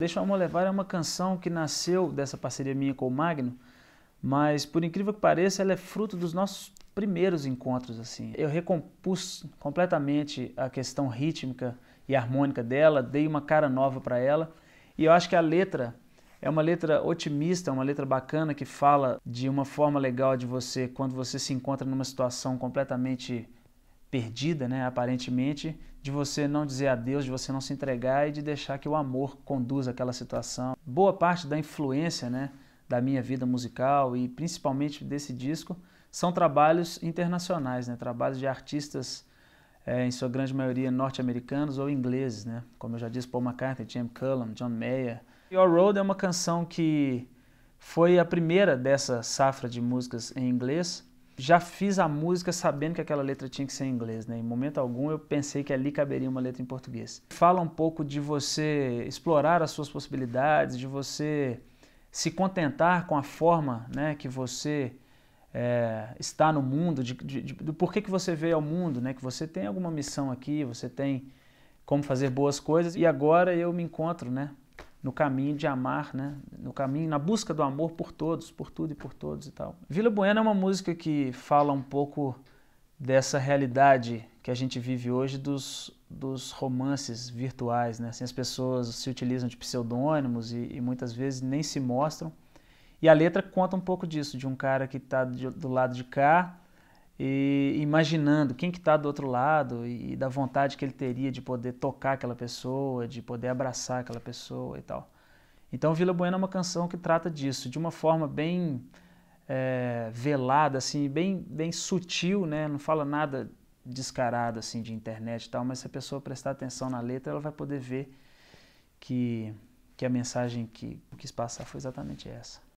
Deixa o Amor Levar é uma canção que nasceu dessa parceria minha com o Magno, mas por incrível que pareça, ela é fruto dos nossos primeiros encontros assim. Eu recompus completamente a questão rítmica e harmônica dela, dei uma cara nova para ela, e eu acho que a letra é uma letra otimista, é uma letra bacana que fala de uma forma legal de você quando você se encontra numa situação completamente perdida, né, aparentemente, de você não dizer adeus, de você não se entregar e de deixar que o amor conduza aquela situação. Boa parte da influência, né, da minha vida musical e principalmente desse disco são trabalhos internacionais, né, trabalhos de artistas é, em sua grande maioria norte-americanos ou ingleses, né? Como eu já disse, Paul McCartney, Jim Cullum, John Mayer. Your Road é uma canção que foi a primeira dessa safra de músicas em inglês já fiz a música sabendo que aquela letra tinha que ser em inglês, né? Em momento algum eu pensei que ali caberia uma letra em português. Fala um pouco de você explorar as suas possibilidades, de você se contentar com a forma, né, que você é, está no mundo, de, de, de, do porquê que você veio ao mundo, né? Que você tem alguma missão aqui, você tem como fazer boas coisas e agora eu me encontro, né? no caminho de amar, né? No caminho, na busca do amor por todos, por tudo e por todos e tal. Vila Buena é uma música que fala um pouco dessa realidade que a gente vive hoje dos, dos romances virtuais, né? Assim, as pessoas se utilizam de pseudônimos e, e muitas vezes nem se mostram. E a letra conta um pouco disso, de um cara que está do lado de cá e imaginando quem que está do outro lado e da vontade que ele teria de poder tocar aquela pessoa, de poder abraçar aquela pessoa e tal. Então Vila Buena é uma canção que trata disso de uma forma bem é, velada, assim, bem, bem sutil, né? Não fala nada descarado assim de internet e tal, mas se a pessoa prestar atenção na letra, ela vai poder ver que que a mensagem que quis passar foi exatamente essa.